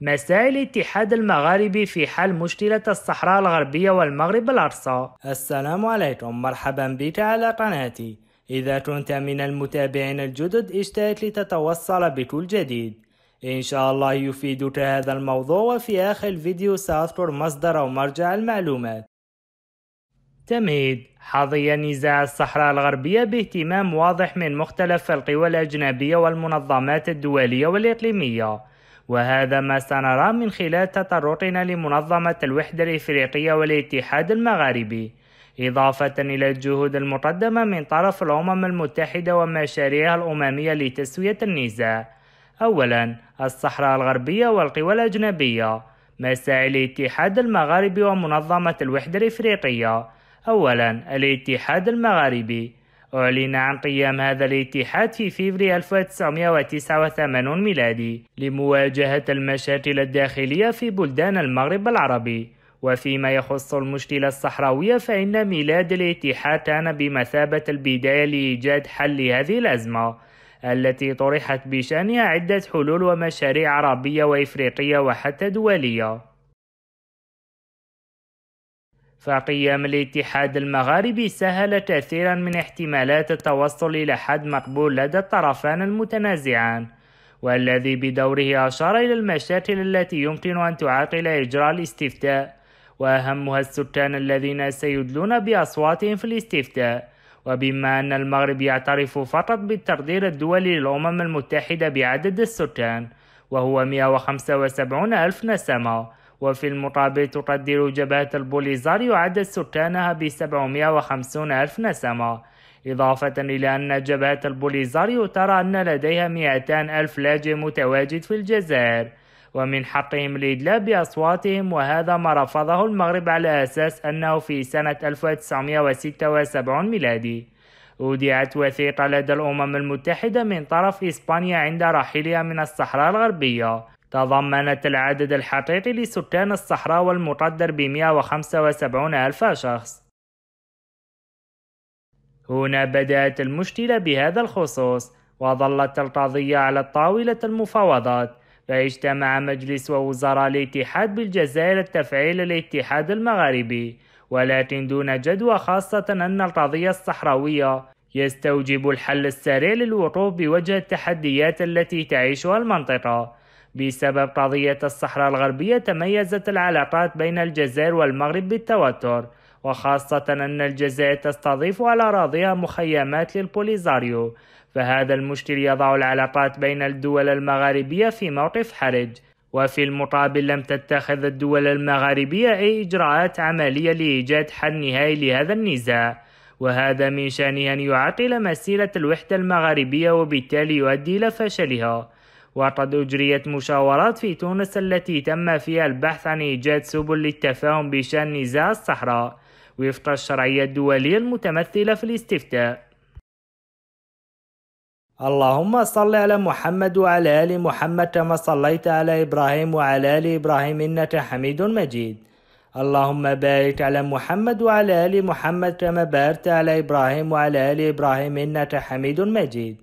مساء الاتحاد المغاربي في حل مشكلة الصحراء الغربية والمغرب الأرصى السلام عليكم مرحبا بك على قناتي إذا كنت من المتابعين الجدد اشترك لتتوصل بكل جديد إن شاء الله يفيدك هذا الموضوع وفي آخر الفيديو سأذكر مصدر أو مرجع المعلومات تمهيد حظي نزاع الصحراء الغربية باهتمام واضح من مختلف القوى الأجنبية والمنظمات الدولية والإقليمية وهذا ما سنراه من خلال تطرقنا لمنظمة الوحدة الإفريقية والاتحاد المغاربي إضافة إلى الجهود المقدمة من طرف الأمم المتحدة ومشاريعها الأممية لتسوية النزاع أولا الصحراء الغربية والقوى الأجنبية مساعي الاتحاد المغاربي ومنظمة الوحدة الإفريقية أولا الاتحاد المغاربي أعلن عن قيام هذا الاتحاد في فبراير 1989 ميلادي لمواجهة المشاكل الداخلية في بلدان المغرب العربي وفيما يخص المشكلة الصحراوية فإن ميلاد الاتحاد كان بمثابة البداية لإيجاد حل لهذه الأزمة التي طرحت بشأنها عدة حلول ومشاريع عربية وإفريقية وحتى دولية فقيام الاتحاد المغاربي سهل كثيرا من احتمالات التوصل إلى حد مقبول لدى الطرفان المتنازعان والذي بدوره أشار إلى المشاكل التي يمكن أن تعاقل إجراء الاستفتاء وأهمها السكان الذين سيدلون بأصواتهم في الاستفتاء وبما أن المغرب يعترف فقط بالتقدير الدولي للأمم المتحدة بعدد السكان وهو 175 ألف نسمة وفي المقابل تقدر جبهة البوليزاريو عدد سكانها ب 750 ألف نسمة إضافة إلى أن جبهة البوليزاريو ترى أن لديها 200 ألف لاجئ متواجد في الجزائر ومن حقهم الإدلاء بأصواتهم وهذا ما رفضه المغرب على أساس أنه في سنة 1976 ميلادي أودعت وثيقة لدى الأمم المتحدة من طرف إسبانيا عند رحيلها من الصحراء الغربية تضمنت العدد الحقيقي لسكان الصحراء والمقدر ب 175 ألف شخص هنا بدأت المشكلة بهذا الخصوص وظلت القضية على طاولة المفاوضات فاجتمع مجلس ووزراء الاتحاد بالجزائر التفعيل الاتحاد المغاربي ولكن دون جدوى خاصة أن القضية الصحراوية يستوجب الحل السريع للوقوف بوجه التحديات التي تعيشها المنطقة بسبب قضية الصحراء الغربية تميزت العلاقات بين الجزائر والمغرب بالتوتر وخاصة أن الجزائر تستضيف على أراضيها مخيمات للبوليزاريو فهذا المشكل يضع العلاقات بين الدول المغاربية في موقف حرج وفي المقابل لم تتخذ الدول المغاربية أي إجراءات عملية لإيجاد حل نهائي لهذا النزاع وهذا من شأنه أن يعطل مسيرة الوحدة المغاربية وبالتالي يؤدي إلى فشلها وقد أجريت مشاورات في تونس التي تم فيها البحث عن إيجاد سبل للتفاهم بشأن نزاع الصحراء وفق الشرعية الدولية المتمثلة في الاستفتاء اللهم صل على محمد وعلى آل محمد كما صليت على إبراهيم وعلى آل إبراهيم إنك حميد مجيد اللهم بارك على محمد وعلى آل محمد كما باركت على إبراهيم وعلى آل إبراهيم إنك حميد مجيد